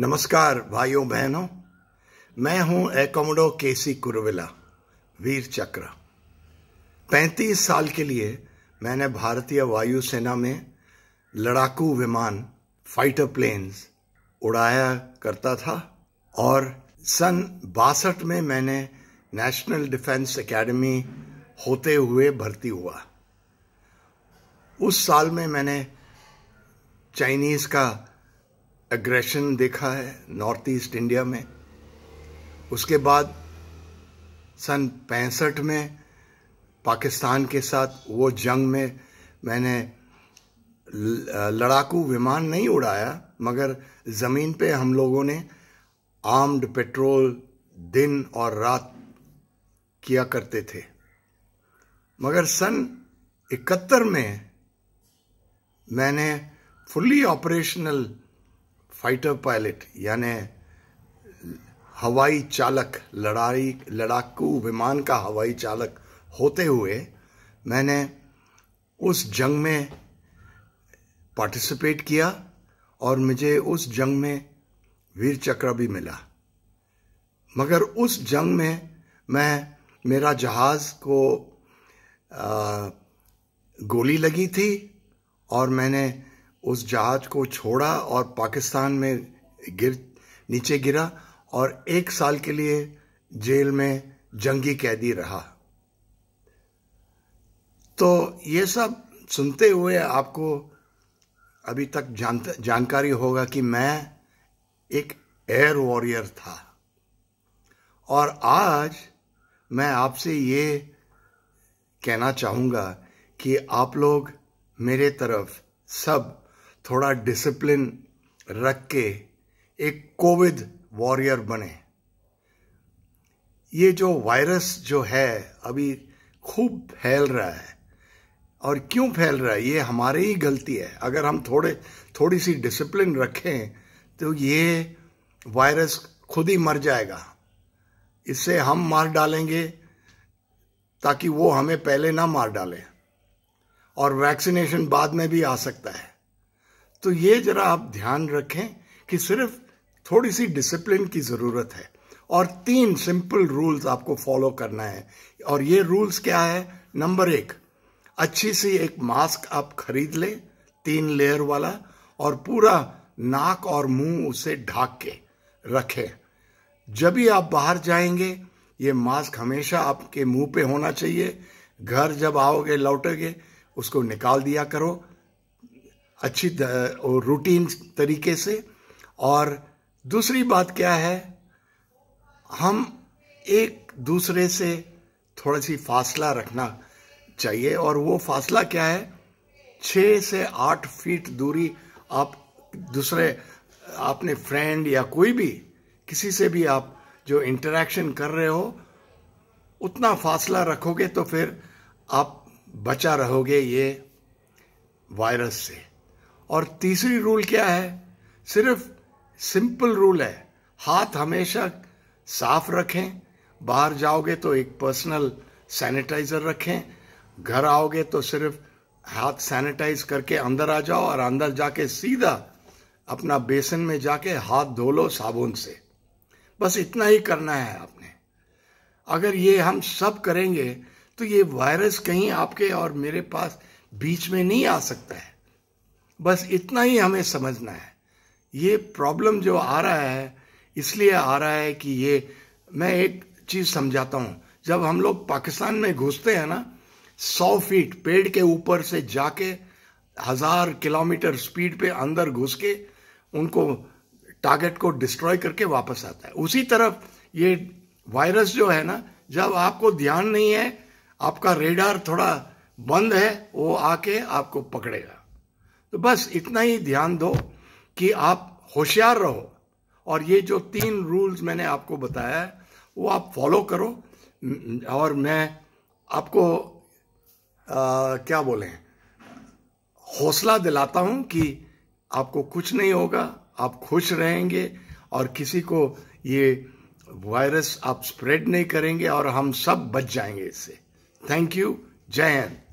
नमस्कार भाइयों बहनों मैं हूं एकोमोडो केसी कुरविला वीर चक्र 35 साल के लिए मैंने भारतीय वायुसेना में लड़ाकू विमान फाइटर प्लेन्स उड़ाया करता था और सन बासठ में मैंने नेशनल डिफेंस एकेडमी होते हुए भर्ती हुआ उस साल में मैंने चाइनीज़ का एग्रेशन देखा है नॉर्थ ईस्ट इंडिया में उसके बाद सन पैंसठ में पाकिस्तान के साथ वो जंग में मैंने लड़ाकू विमान नहीं उड़ाया मगर ज़मीन पे हम लोगों ने आर्म्ड पेट्रोल दिन और रात किया करते थे मगर सन इकहत्तर में मैंने फुल्ली ऑपरेशनल फाइटर पायलट यानि हवाई चालक लड़ाई लड़ाकू विमान का हवाई चालक होते हुए मैंने उस जंग में पार्टिसिपेट किया और मुझे उस जंग में वीर चक्र भी मिला मगर उस जंग में मैं मेरा जहाज़ को आ, गोली लगी थी और मैंने उस जहाज को छोड़ा और पाकिस्तान में गिर नीचे गिरा और एक साल के लिए जेल में जंगी कैदी रहा तो ये सब सुनते हुए आपको अभी तक जानकारी होगा कि मैं एक एयर वॉरियर था और आज मैं आपसे ये कहना चाहूँगा कि आप लोग मेरे तरफ सब थोड़ा डिसिप्लिन रख के एक कोविड वॉरियर बने ये जो वायरस जो है अभी खूब फैल रहा है और क्यों फैल रहा है ये हमारी ही गलती है अगर हम थोड़े थोड़ी सी डिसिप्लिन रखें तो ये वायरस खुद ही मर जाएगा इससे हम मार डालेंगे ताकि वो हमें पहले ना मार डाले और वैक्सीनेशन बाद में भी आ सकता है तो ये जरा आप ध्यान रखें कि सिर्फ थोड़ी सी डिसिप्लिन की ज़रूरत है और तीन सिंपल रूल्स आपको फॉलो करना है और ये रूल्स क्या है नंबर एक अच्छी सी एक मास्क आप खरीद लें तीन लेयर वाला और पूरा नाक और मुंह उसे ढाक के रखें जब भी आप बाहर जाएंगे ये मास्क हमेशा आपके मुंह पे होना चाहिए घर जब आओगे लौटोगे उसको निकाल दिया करो अच्छी और रूटीन तरीके से और दूसरी बात क्या है हम एक दूसरे से थोड़ा सी फासला रखना चाहिए और वो फासला क्या है छः से आठ फीट दूरी आप दूसरे आपने फ्रेंड या कोई भी किसी से भी आप जो इंटरेक्शन कर रहे हो उतना फासला रखोगे तो फिर आप बचा रहोगे ये वायरस से और तीसरी रूल क्या है सिर्फ सिंपल रूल है हाथ हमेशा साफ रखें बाहर जाओगे तो एक पर्सनल सैनिटाइजर रखें घर आओगे तो सिर्फ हाथ सैनिटाइज करके अंदर आ जाओ और अंदर जाके सीधा अपना बेसन में जाके हाथ धो लो साबुन से बस इतना ही करना है आपने अगर ये हम सब करेंगे तो ये वायरस कहीं आपके और मेरे पास बीच में नहीं आ सकता है बस इतना ही हमें समझना है ये प्रॉब्लम जो आ रहा है इसलिए आ रहा है कि ये मैं एक चीज़ समझाता हूँ जब हम लोग पाकिस्तान में घुसते हैं ना सौ फीट पेड़ के ऊपर से जाके हजार किलोमीटर स्पीड पे अंदर घुस के उनको टारगेट को डिस्ट्रॉय करके वापस आता है उसी तरफ ये वायरस जो है ना जब आपको ध्यान नहीं है आपका रेडार थोड़ा बंद है वो आके आपको पकड़ेगा तो बस इतना ही ध्यान दो कि आप होशियार रहो और ये जो तीन रूल्स मैंने आपको बताया है वो आप फॉलो करो और मैं आपको आ, क्या बोलें हौसला दिलाता हूं कि आपको कुछ नहीं होगा आप खुश रहेंगे और किसी को ये वायरस आप स्प्रेड नहीं करेंगे और हम सब बच जाएंगे इससे थैंक यू जय हिंद